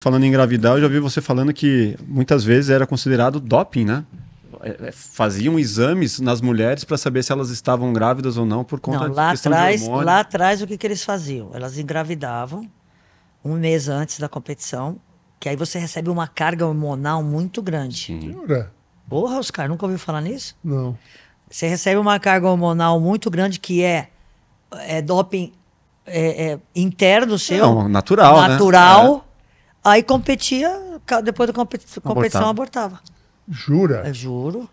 Falando em engravidar, eu já vi você falando que muitas vezes era considerado doping, né? É, é, faziam exames nas mulheres para saber se elas estavam grávidas ou não por conta não, lá atrás, Lá atrás, o que, que eles faziam? Elas engravidavam um mês antes da competição, que aí você recebe uma carga hormonal muito grande. Jura? Porra, Oscar, nunca ouviu falar nisso? Não. Você recebe uma carga hormonal muito grande que é, é doping é, é, interno seu. Não, natural. Né? Natural. Né? Aí competia, depois da competição, abortava. Jura? Eu é, juro,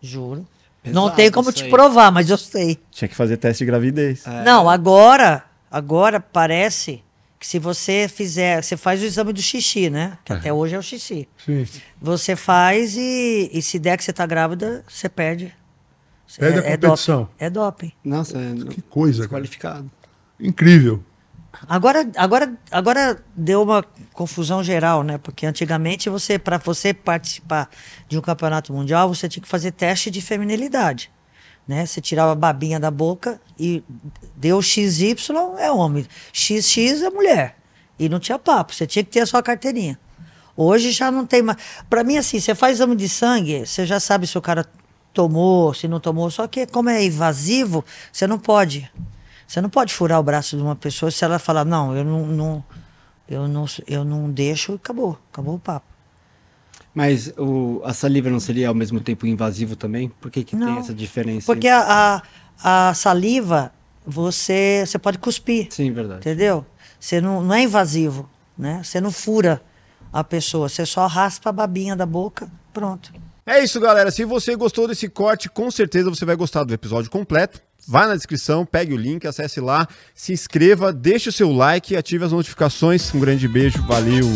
juro. Pesado, não tem como te aí. provar, mas eu sei. Tinha que fazer teste de gravidez. É. Não, agora, agora parece que se você fizer, você faz o exame do xixi, né? Que é. até hoje é o xixi. Sim. Você faz e, e se der que você está grávida, você perde. Perde é, a é competição. É doping. É doping. Nossa, é que coisa. Qualificado. Incrível. Agora, agora, agora deu uma confusão geral, né? Porque antigamente você, para você participar de um campeonato mundial, você tinha que fazer teste de feminilidade, né? Você tirava a babinha da boca e deu XY é homem, XX é mulher. E não tinha papo, você tinha que ter a sua carteirinha. Hoje já não tem mais. Para mim assim, você faz exame de sangue, você já sabe se o cara tomou, se não tomou, só que como é invasivo, você não pode você não pode furar o braço de uma pessoa se ela falar, não, eu não, não eu não, eu não deixo, acabou, acabou o papo. Mas o, a saliva não seria ao mesmo tempo invasivo também? Por que, que não, tem essa diferença? Porque a, a, a, saliva, você, você pode cuspir. Sim, verdade. Entendeu? Você não, não é invasivo, né? Você não fura a pessoa, você só raspa a babinha da boca, pronto. É isso, galera. Se você gostou desse corte, com certeza você vai gostar do episódio completo vá na descrição, pegue o link, acesse lá, se inscreva, deixe o seu like e ative as notificações. Um grande beijo, valeu!